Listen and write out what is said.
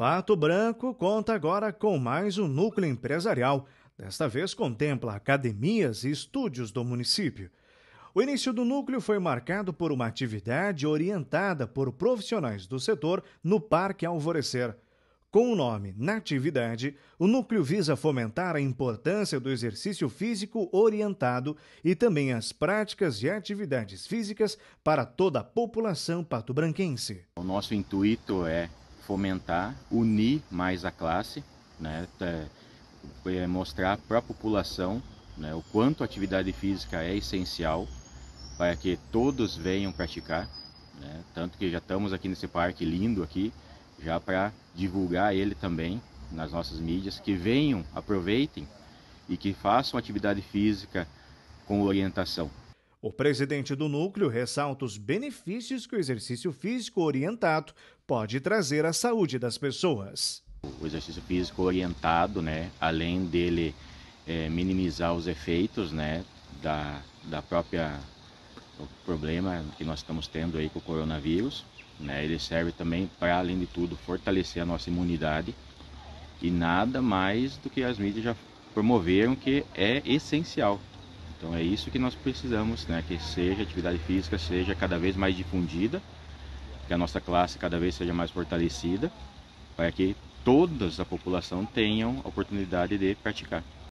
Pato Branco conta agora com mais um núcleo empresarial. Desta vez contempla academias e estúdios do município. O início do núcleo foi marcado por uma atividade orientada por profissionais do setor no Parque Alvorecer. Com o nome Natividade, o núcleo visa fomentar a importância do exercício físico orientado e também as práticas e atividades físicas para toda a população pato-branquense. O nosso intuito é fomentar, unir mais a classe, né? É, é, mostrar para a população né, o quanto a atividade física é essencial para que todos venham praticar. Né? Tanto que já estamos aqui nesse parque lindo aqui, já para divulgar ele também nas nossas mídias, que venham, aproveitem e que façam atividade física com orientação. O presidente do núcleo ressalta os benefícios que o exercício físico orientado pode trazer à saúde das pessoas. O exercício físico orientado, né, além dele é, minimizar os efeitos né, da, da própria problema que nós estamos tendo aí com o coronavírus, né, ele serve também para, além de tudo, fortalecer a nossa imunidade e nada mais do que as mídias já promoveram que é essencial então é isso que nós precisamos, né? Que seja atividade física seja cada vez mais difundida, que a nossa classe cada vez seja mais fortalecida, para que toda a população tenha a oportunidade de praticar.